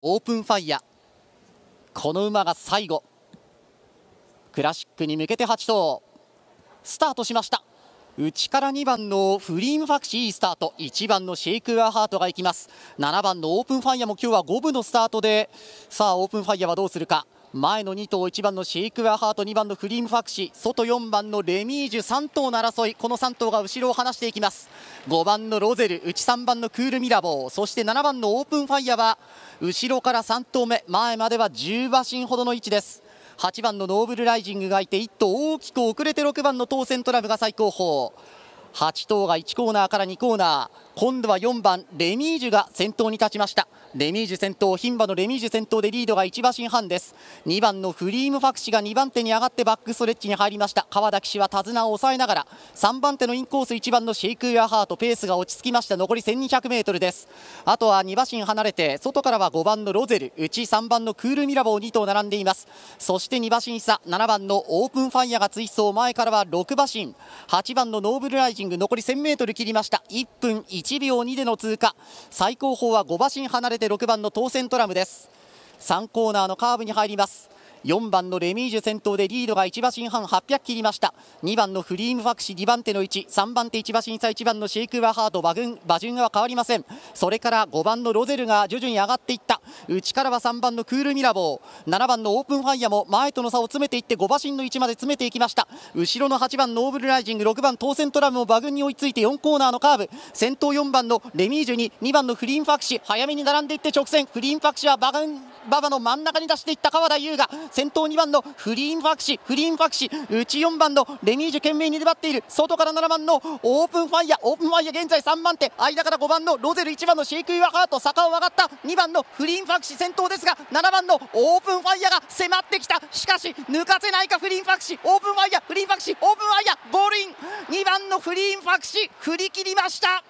オープンファイヤこの馬が最後クラシックに向けて8頭スタートしました内から2番のフリームファクシーいいスタート1番のシェイク・ア・ハートがいきます7番のオープンファイヤも今日は5分のスタートでさあオープンファイヤーはどうするか前の2頭1番のシークワーハート2番のフリームファクシ外4番のレミージュ3頭の争いこの3頭が後ろを離していきます5番のロゼル内3番のクールミラボーそして7番のオープンファイヤーは後ろから3頭目前までは10馬身ほどの位置です8番のノーブルライジングがいて1頭大きく遅れて6番の当選トラブが最高峰8頭が1コーナーから2コーナー今度は4番レミージュが先頭に立ちましたレミージュ先頭牝馬のレミージュ先頭でリードが1馬身半です2番のフリームファクシが2番手に上がってバックストレッチに入りました川田騎士は手綱を抑えながら3番手のインコース1番のシェイクウェアハートペースが落ち着きました残り 1200m ですあとは2馬身離れて外からは5番のロゼルうち3番のクールミラボー2頭並んでいますそして2馬身差7番のオープンファイヤが追走前からは6馬身8番のノーブルライジンング残り 1000m 切りました1分1秒2での通過最高峰は5馬身離れて6番の当選トラムです3コーナーのカーブに入ります4番のレミージュ先頭でリードが1馬身半800切りました2番のフリームファクシ2番手の位置3番手1馬身差1番のシェイク・ワハート馬群馬順は変わりませんそれから5番のロゼルが徐々に上がっていった内からは3番のクール・ミラボー7番のオープンファイヤーも前との差を詰めていって5馬身の位置まで詰めていきました後ろの8番ノーブルライジング6番当選トラムも馬群に追いついて4コーナーのカーブ先頭4番のレミージュに2番のフリームファクシ早めに並んでいって直線フリームファクシは馬群馬場の真ん中に出していった川田優が先頭2番のフリーンファクシフリーンファクシ内4番のレミージュ懸命に粘っている外から7番のオープンファイヤーオープンファイヤー現在3番手間から5番のロゼル1番のシェイク・イワハート坂を上がった2番のフリーンファクシ先頭ですが7番のオープンファイヤーが迫ってきたしかし抜かせないかフリーンファクシオープンファイヤーフリーンファクシオープンファイヤーゴールイン2番のフリーンファクシ振り切りました